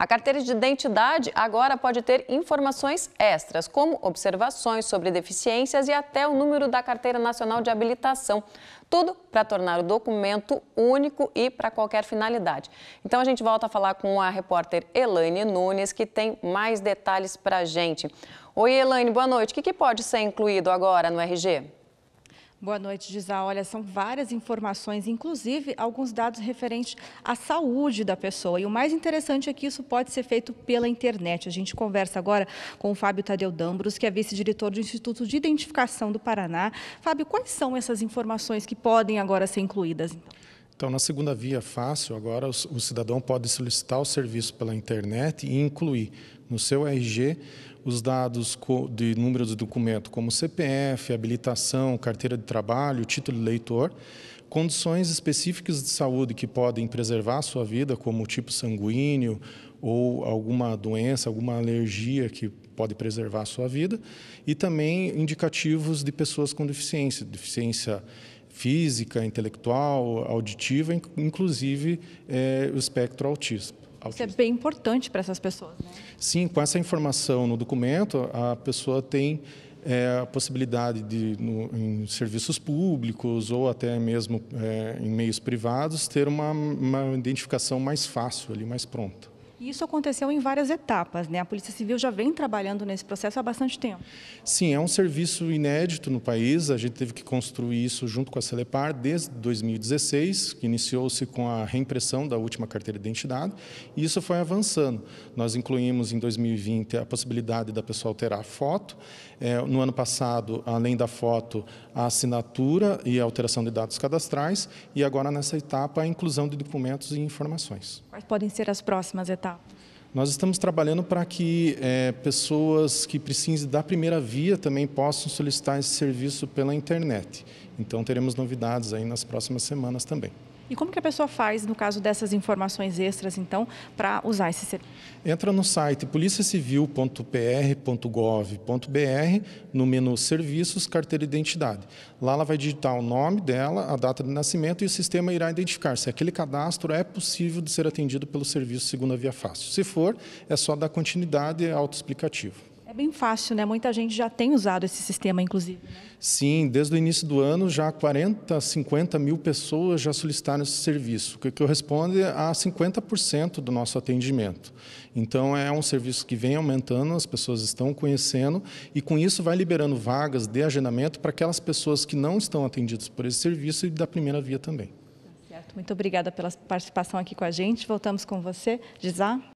A carteira de identidade agora pode ter informações extras, como observações sobre deficiências e até o número da Carteira Nacional de Habilitação. Tudo para tornar o documento único e para qualquer finalidade. Então a gente volta a falar com a repórter Elaine Nunes, que tem mais detalhes para a gente. Oi, Elaine, boa noite. O que, que pode ser incluído agora no RG? Boa noite, Gisá. Olha, são várias informações, inclusive alguns dados referentes à saúde da pessoa. E o mais interessante é que isso pode ser feito pela internet. A gente conversa agora com o Fábio Tadeu Dambros, que é vice-diretor do Instituto de Identificação do Paraná. Fábio, quais são essas informações que podem agora ser incluídas? Então? Então, na segunda via fácil, agora o cidadão pode solicitar o serviço pela internet e incluir no seu RG os dados de número de documento, como CPF, habilitação, carteira de trabalho, título de leitor, condições específicas de saúde que podem preservar a sua vida, como tipo sanguíneo ou alguma doença, alguma alergia que pode preservar a sua vida, e também indicativos de pessoas com deficiência, deficiência física, intelectual, auditiva, inclusive é, o espectro autista. Isso é bem importante para essas pessoas. Né? Sim, com essa informação no documento, a pessoa tem é, a possibilidade de, no, em serviços públicos ou até mesmo é, em meios privados, ter uma, uma identificação mais fácil, ali, mais pronta. E Isso aconteceu em várias etapas, né? A Polícia Civil já vem trabalhando nesse processo há bastante tempo. Sim, é um serviço inédito no país. A gente teve que construir isso junto com a Celepar desde 2016, que iniciou-se com a reimpressão da última carteira de identidade, e isso foi avançando. Nós incluímos em 2020 a possibilidade da pessoa alterar a foto. É, no ano passado, além da foto, a assinatura e a alteração de dados cadastrais, e agora nessa etapa a inclusão de documentos e informações. Quais podem ser as próximas etapas? Tá. Nós estamos trabalhando para que é, pessoas que precisem da primeira via também possam solicitar esse serviço pela internet. Então teremos novidades aí nas próximas semanas também. E como que a pessoa faz, no caso dessas informações extras, então, para usar esse serviço? Entra no site policiacivil.pr.gov.br, no menu Serviços, Carteira de Identidade. Lá ela vai digitar o nome dela, a data de nascimento e o sistema irá identificar se aquele cadastro é possível de ser atendido pelo serviço segundo a via fácil. Se for, é só dar continuidade, é autoexplicativo bem fácil, né? Muita gente já tem usado esse sistema, inclusive. Né? Sim, desde o início do ano já 40, 50 mil pessoas já solicitaram esse serviço, que corresponde é a 50% do nosso atendimento. Então é um serviço que vem aumentando, as pessoas estão conhecendo e com isso vai liberando vagas de agendamento para aquelas pessoas que não estão atendidas por esse serviço e da primeira via também. Tá Muito obrigada pela participação aqui com a gente. Voltamos com você, Gisá.